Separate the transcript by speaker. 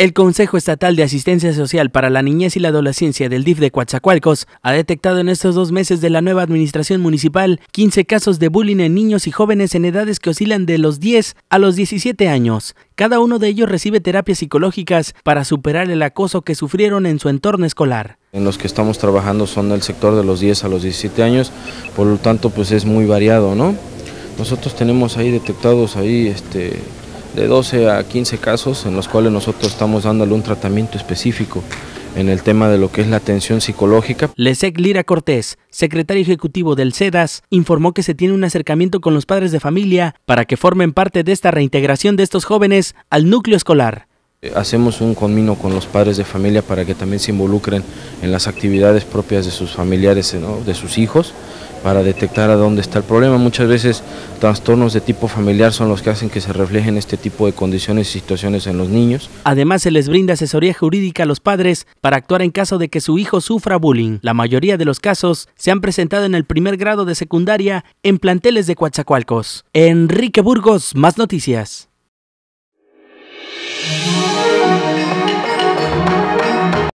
Speaker 1: El Consejo Estatal de Asistencia Social para la Niñez y la Adolescencia del DIF de Coatzacoalcos ha detectado en estos dos meses de la nueva administración municipal 15 casos de bullying en niños y jóvenes en edades que oscilan de los 10 a los 17 años. Cada uno de ellos recibe terapias psicológicas para superar el acoso que sufrieron en su entorno escolar.
Speaker 2: En los que estamos trabajando son del sector de los 10 a los 17 años, por lo tanto pues es muy variado, ¿no? Nosotros tenemos ahí detectados ahí este de 12 a 15 casos en los cuales nosotros estamos dándole un tratamiento específico en el tema de lo que es la atención psicológica. Lesec Lira Cortés, secretario ejecutivo del CEDAS, informó que
Speaker 1: se tiene un acercamiento con los padres de familia
Speaker 2: para que formen parte de esta reintegración de estos jóvenes al núcleo escolar. Eh, hacemos un conmino con los padres de familia para que también se involucren en las actividades propias de sus familiares, de sus hijos, para detectar a dónde está el problema. Muchas veces trastornos de tipo familiar son los que hacen que se reflejen este tipo de condiciones y situaciones en los niños.
Speaker 1: Además, se les brinda asesoría jurídica a los padres para actuar en caso de que su hijo sufra bullying. La mayoría de los casos se han presentado en el primer grado de secundaria en planteles de Coatzacoalcos. Enrique Burgos, más noticias.